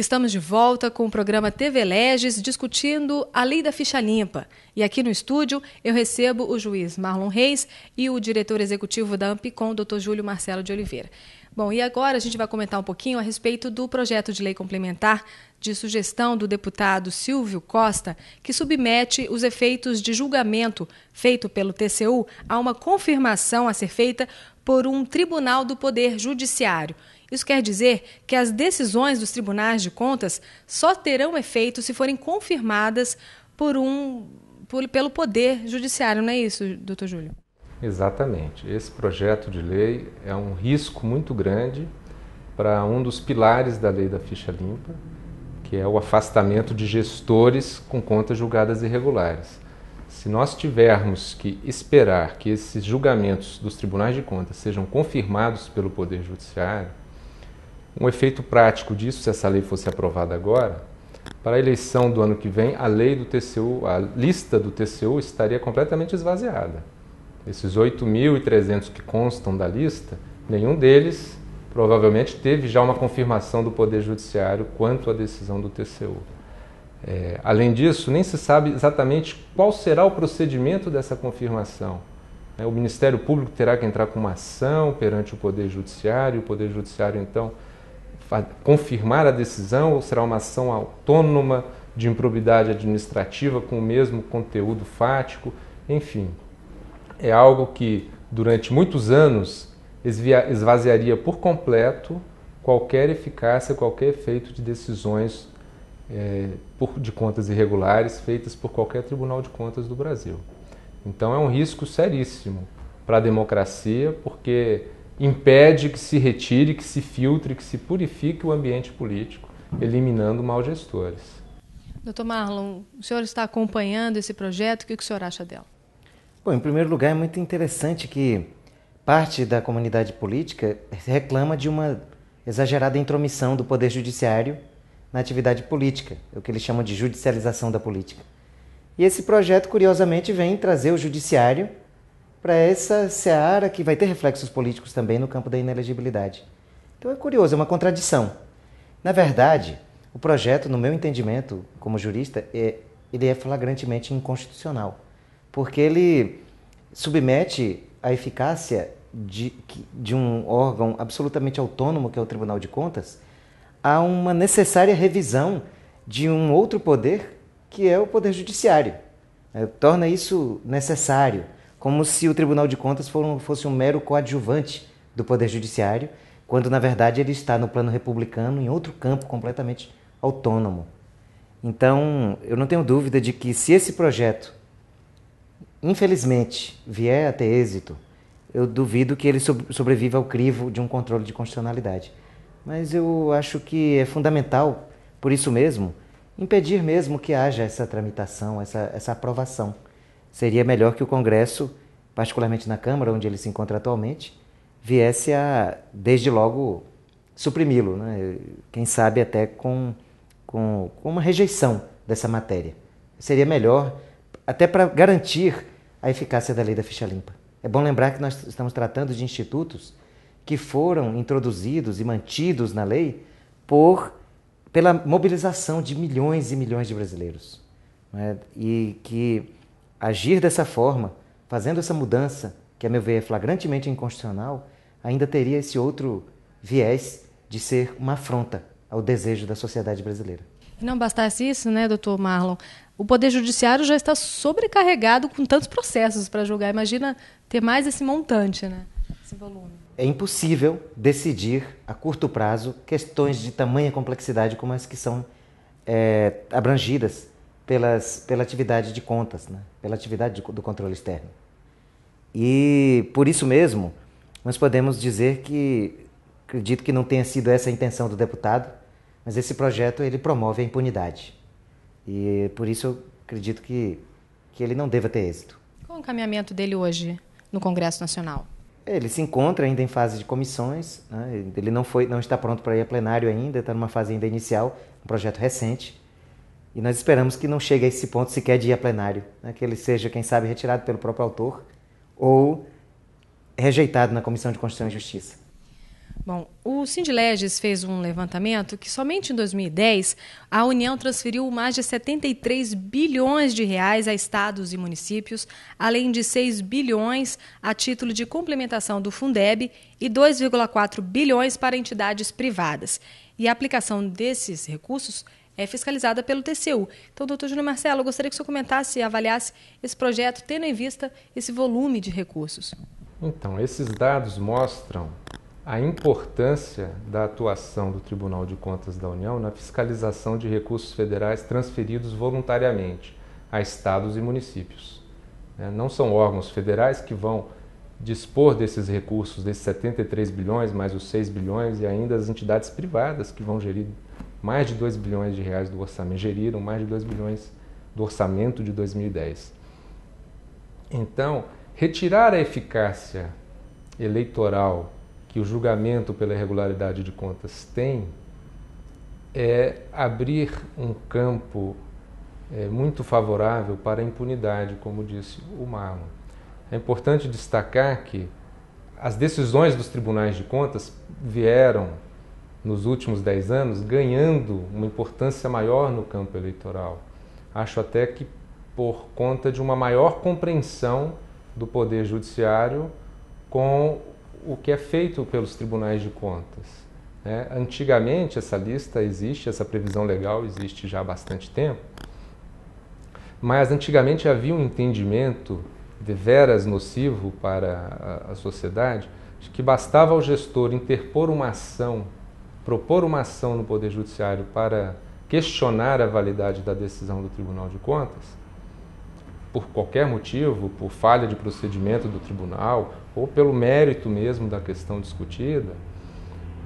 Estamos de volta com o programa TV Leges discutindo a lei da ficha limpa. E aqui no estúdio eu recebo o juiz Marlon Reis e o diretor executivo da Ampicom, doutor Júlio Marcelo de Oliveira. Bom, e agora a gente vai comentar um pouquinho a respeito do projeto de lei complementar de sugestão do deputado Silvio Costa, que submete os efeitos de julgamento feito pelo TCU a uma confirmação a ser feita por um tribunal do Poder Judiciário. Isso quer dizer que as decisões dos tribunais de contas só terão efeito se forem confirmadas por um, por, pelo poder judiciário, não é isso, doutor Júlio? Exatamente. Esse projeto de lei é um risco muito grande para um dos pilares da lei da ficha limpa, que é o afastamento de gestores com contas julgadas irregulares. Se nós tivermos que esperar que esses julgamentos dos tribunais de contas sejam confirmados pelo Poder Judiciário, um efeito prático disso, se essa lei fosse aprovada agora, para a eleição do ano que vem, a lei do TCU, a lista do TCU estaria completamente esvaziada. Esses 8.300 que constam da lista, nenhum deles provavelmente teve já uma confirmação do Poder Judiciário quanto à decisão do TCU. É, além disso, nem se sabe exatamente qual será o procedimento dessa confirmação. É, o Ministério Público terá que entrar com uma ação perante o Poder Judiciário, o Poder Judiciário, então, confirmar a decisão ou será uma ação autônoma de improbidade administrativa com o mesmo conteúdo fático? Enfim, é algo que durante muitos anos esvaziaria por completo qualquer eficácia, qualquer efeito de decisões é, por, de contas irregulares feitas por qualquer Tribunal de Contas do Brasil. Então é um risco seríssimo para a democracia, porque impede que se retire, que se filtre, que se purifique o ambiente político, eliminando mal gestores. Doutor Marlon, o senhor está acompanhando esse projeto, o que o senhor acha dela? Bom, em primeiro lugar, é muito interessante que parte da comunidade política reclama de uma exagerada intromissão do Poder Judiciário na atividade política, é o que eles chamam de judicialização da política. E esse projeto, curiosamente, vem trazer o Judiciário para essa seara que vai ter reflexos políticos também no campo da inelegibilidade. Então é curioso, é uma contradição. Na verdade, o projeto, no meu entendimento como jurista, é, ele é flagrantemente inconstitucional, porque ele submete a eficácia de, de um órgão absolutamente autônomo, que é o Tribunal de Contas, a uma necessária revisão de um outro poder, que é o Poder Judiciário. É, torna isso necessário como se o Tribunal de Contas fosse um mero coadjuvante do Poder Judiciário, quando na verdade ele está no plano republicano, em outro campo completamente autônomo. Então, eu não tenho dúvida de que se esse projeto, infelizmente, vier a ter êxito, eu duvido que ele sobreviva ao crivo de um controle de constitucionalidade. Mas eu acho que é fundamental, por isso mesmo, impedir mesmo que haja essa tramitação, essa, essa aprovação seria melhor que o Congresso, particularmente na Câmara, onde ele se encontra atualmente, viesse a, desde logo, suprimi-lo. Né? Quem sabe até com, com, com uma rejeição dessa matéria. Seria melhor, até para garantir a eficácia da lei da ficha limpa. É bom lembrar que nós estamos tratando de institutos que foram introduzidos e mantidos na lei por pela mobilização de milhões e milhões de brasileiros. Né? E que agir dessa forma, fazendo essa mudança, que a meu ver é flagrantemente inconstitucional, ainda teria esse outro viés de ser uma afronta ao desejo da sociedade brasileira. E não bastasse isso, né, doutor Marlon? O Poder Judiciário já está sobrecarregado com tantos processos para julgar. Imagina ter mais esse montante, né? Esse volume. É impossível decidir a curto prazo questões de tamanha complexidade como as que são é, abrangidas pelas, pela atividade de contas, né? pela atividade de, do controle externo. E por isso mesmo, nós podemos dizer que, acredito que não tenha sido essa a intenção do deputado, mas esse projeto ele promove a impunidade. E por isso eu acredito que, que ele não deva ter êxito. Qual o encaminhamento dele hoje no Congresso Nacional? Ele se encontra ainda em fase de comissões, né? ele não, foi, não está pronto para ir a plenário ainda, está numa fase ainda inicial, um projeto recente. E nós esperamos que não chegue a esse ponto sequer de ir a plenário, né? que ele seja, quem sabe, retirado pelo próprio autor ou rejeitado na Comissão de Constituição e Justiça. Bom, o Sindileges fez um levantamento que somente em 2010 a União transferiu mais de 73 bilhões de reais a estados e municípios, além de 6 bilhões a título de complementação do Fundeb e 2,4 bilhões para entidades privadas. E a aplicação desses recursos é fiscalizada pelo TCU. Então, doutor Júlio Marcelo, eu gostaria que o senhor comentasse e avaliasse esse projeto, tendo em vista esse volume de recursos. Então, esses dados mostram a importância da atuação do Tribunal de Contas da União na fiscalização de recursos federais transferidos voluntariamente a estados e municípios. É, não são órgãos federais que vão dispor desses recursos, desses 73 bilhões, mais os 6 bilhões, e ainda as entidades privadas que vão gerir mais de 2 bilhões de reais do orçamento, geriram mais de 2 bilhões do orçamento de 2010. Então, retirar a eficácia eleitoral que o julgamento pela irregularidade de contas tem é abrir um campo é, muito favorável para a impunidade, como disse o Marlon. É importante destacar que as decisões dos tribunais de contas vieram nos últimos dez anos, ganhando uma importância maior no campo eleitoral. Acho até que por conta de uma maior compreensão do Poder Judiciário com o que é feito pelos tribunais de contas. Né? Antigamente, essa lista existe, essa previsão legal existe já há bastante tempo, mas antigamente havia um entendimento deveras nocivo para a sociedade de que bastava ao gestor interpor uma ação propor uma ação no Poder Judiciário para questionar a validade da decisão do Tribunal de Contas, por qualquer motivo, por falha de procedimento do tribunal ou pelo mérito mesmo da questão discutida,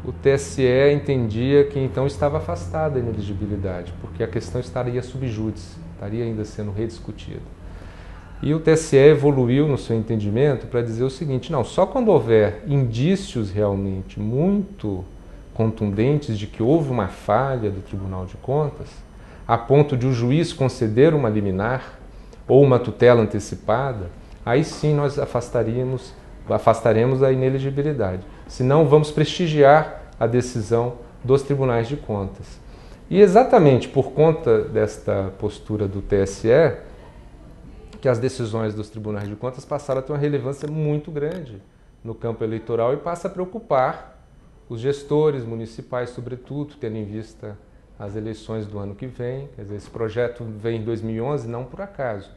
o TSE entendia que então estava afastada a ineligibilidade, porque a questão estaria subjúdice, estaria ainda sendo rediscutida. E o TSE evoluiu no seu entendimento para dizer o seguinte: não, só quando houver indícios realmente muito contundentes de que houve uma falha do Tribunal de Contas, a ponto de o juiz conceder uma liminar ou uma tutela antecipada, aí sim nós afastaríamos, afastaremos a inelegibilidade. Senão vamos prestigiar a decisão dos tribunais de contas. E exatamente por conta desta postura do TSE, que as decisões dos tribunais de contas passaram a ter uma relevância muito grande no campo eleitoral e passa a preocupar os gestores municipais, sobretudo, tendo em vista as eleições do ano que vem. Quer dizer, esse projeto vem em 2011, não por acaso.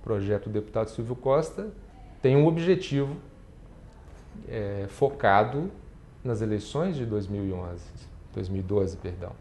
O projeto do deputado Silvio Costa tem um objetivo é, focado nas eleições de 2011, 2012, perdão.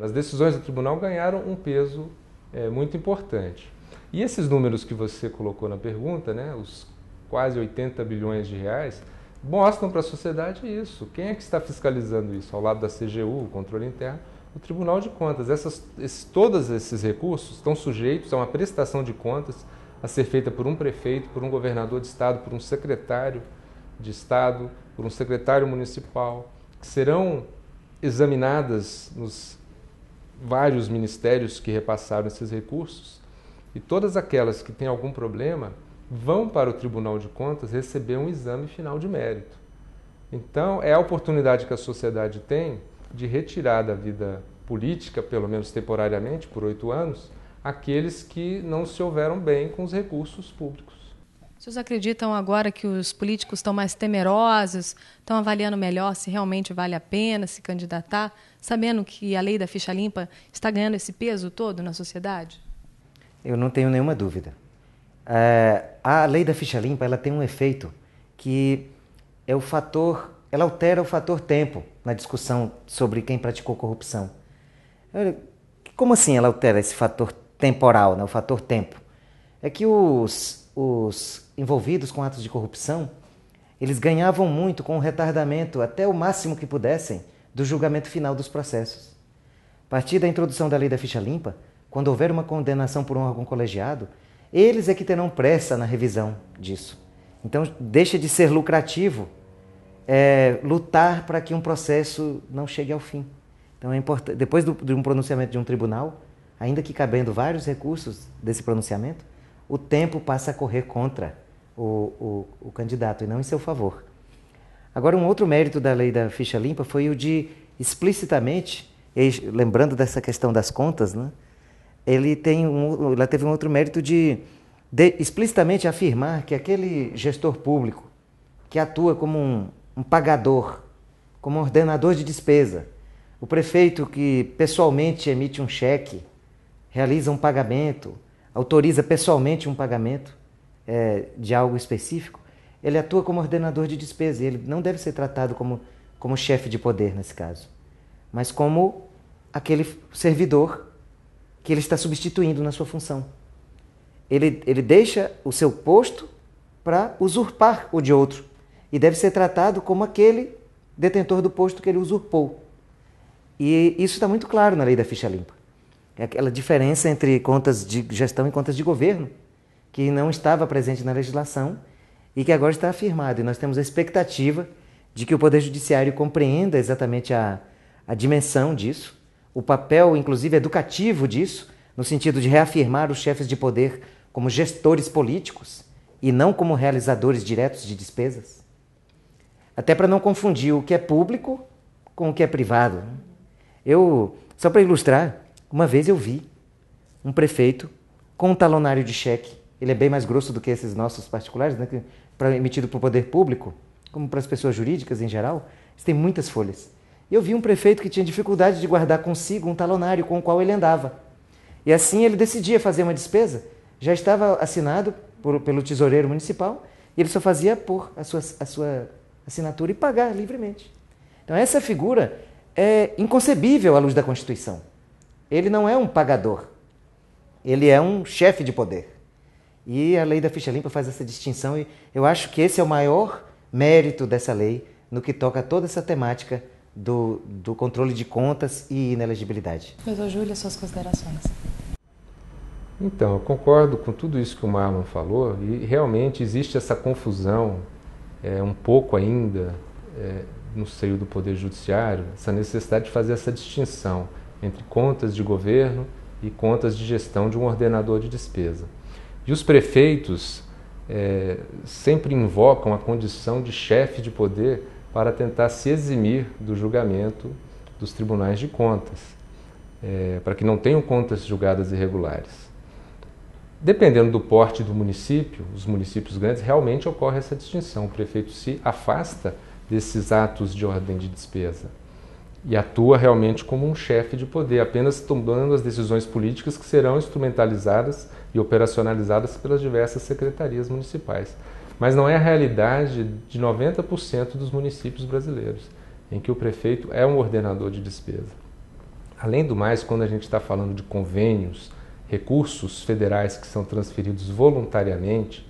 As decisões do tribunal ganharam um peso é, muito importante. E esses números que você colocou na pergunta, né, os quase 80 bilhões de reais, mostram para a sociedade isso. Quem é que está fiscalizando isso? Ao lado da CGU, o controle interno, o Tribunal de Contas. Essas, esses, todos esses recursos estão sujeitos a uma prestação de contas a ser feita por um prefeito, por um governador de estado, por um secretário de estado, por um secretário municipal, que serão examinadas nos vários ministérios que repassaram esses recursos. E todas aquelas que têm algum problema vão para o Tribunal de Contas receber um exame final de mérito. Então, é a oportunidade que a sociedade tem de retirar da vida política, pelo menos temporariamente, por oito anos, aqueles que não se houveram bem com os recursos públicos. Vocês acreditam agora que os políticos estão mais temerosos, estão avaliando melhor se realmente vale a pena se candidatar, sabendo que a lei da ficha limpa está ganhando esse peso todo na sociedade? Eu não tenho nenhuma dúvida. É, a lei da ficha limpa ela tem um efeito que é o fator, ela altera o fator tempo na discussão sobre quem praticou corrupção. Como assim ela altera esse fator temporal, né, o fator tempo? É que os, os envolvidos com atos de corrupção, eles ganhavam muito com o retardamento até o máximo que pudessem do julgamento final dos processos. A partir da introdução da lei da ficha limpa, quando houver uma condenação por um órgão colegiado, eles é que terão pressa na revisão disso. Então, deixa de ser lucrativo é, lutar para que um processo não chegue ao fim. Então, é importante, depois do, de um pronunciamento de um tribunal, ainda que cabendo vários recursos desse pronunciamento, o tempo passa a correr contra o, o, o candidato e não em seu favor. Agora, um outro mérito da lei da ficha limpa foi o de explicitamente, lembrando dessa questão das contas, né? ele, tem um, ela teve um outro mérito de, de, explicitamente afirmar que aquele gestor público que atua como um, um pagador, como um ordenador de despesa, o prefeito que pessoalmente emite um cheque, realiza um pagamento, autoriza pessoalmente um pagamento é, de algo específico, ele atua como ordenador de despesa. Ele não deve ser tratado como, como chefe de poder nesse caso, mas como aquele servidor que ele está substituindo na sua função. Ele, ele deixa o seu posto para usurpar o de outro e deve ser tratado como aquele detentor do posto que ele usurpou. E isso está muito claro na lei da ficha limpa. É aquela diferença entre contas de gestão e contas de governo, que não estava presente na legislação e que agora está afirmado. E nós temos a expectativa de que o Poder Judiciário compreenda exatamente a, a dimensão disso o papel, inclusive, educativo disso, no sentido de reafirmar os chefes de poder como gestores políticos e não como realizadores diretos de despesas. Até para não confundir o que é público com o que é privado. Eu, só para ilustrar, uma vez eu vi um prefeito com um talonário de cheque. Ele é bem mais grosso do que esses nossos particulares, né? emitido para o poder público, como para as pessoas jurídicas em geral. eles têm muitas folhas. Eu vi um prefeito que tinha dificuldade de guardar consigo um talonário com o qual ele andava. E assim ele decidia fazer uma despesa. Já estava assinado por, pelo tesoureiro municipal e ele só fazia pôr a sua, a sua assinatura e pagar livremente. Então, essa figura é inconcebível à luz da Constituição. Ele não é um pagador, ele é um chefe de poder. E a lei da ficha limpa faz essa distinção, e eu acho que esse é o maior mérito dessa lei no que toca a toda essa temática do, do controle de contas e inelegibilidade. Doutor Júlio, suas considerações. Então, eu concordo com tudo isso que o Marlon falou e realmente existe essa confusão é, um pouco ainda é, no seio do Poder Judiciário, essa necessidade de fazer essa distinção entre contas de governo e contas de gestão de um ordenador de despesa. E os prefeitos é, sempre invocam a condição de chefe de poder para tentar se eximir do julgamento dos tribunais de contas, é, para que não tenham contas julgadas irregulares. Dependendo do porte do município, os municípios grandes, realmente ocorre essa distinção. O prefeito se afasta desses atos de ordem de despesa e atua realmente como um chefe de poder, apenas tomando as decisões políticas que serão instrumentalizadas e operacionalizadas pelas diversas secretarias municipais. Mas não é a realidade de 90% dos municípios brasileiros, em que o prefeito é um ordenador de despesa. Além do mais, quando a gente está falando de convênios, recursos federais que são transferidos voluntariamente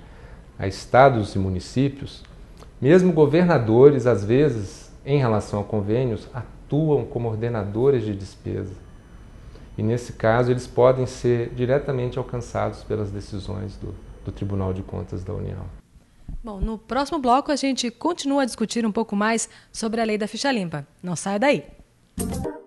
a estados e municípios, mesmo governadores, às vezes, em relação a convênios, atuam como ordenadores de despesa. E nesse caso, eles podem ser diretamente alcançados pelas decisões do, do Tribunal de Contas da União. Bom, no próximo bloco a gente continua a discutir um pouco mais sobre a lei da ficha limpa. Não saia daí. Música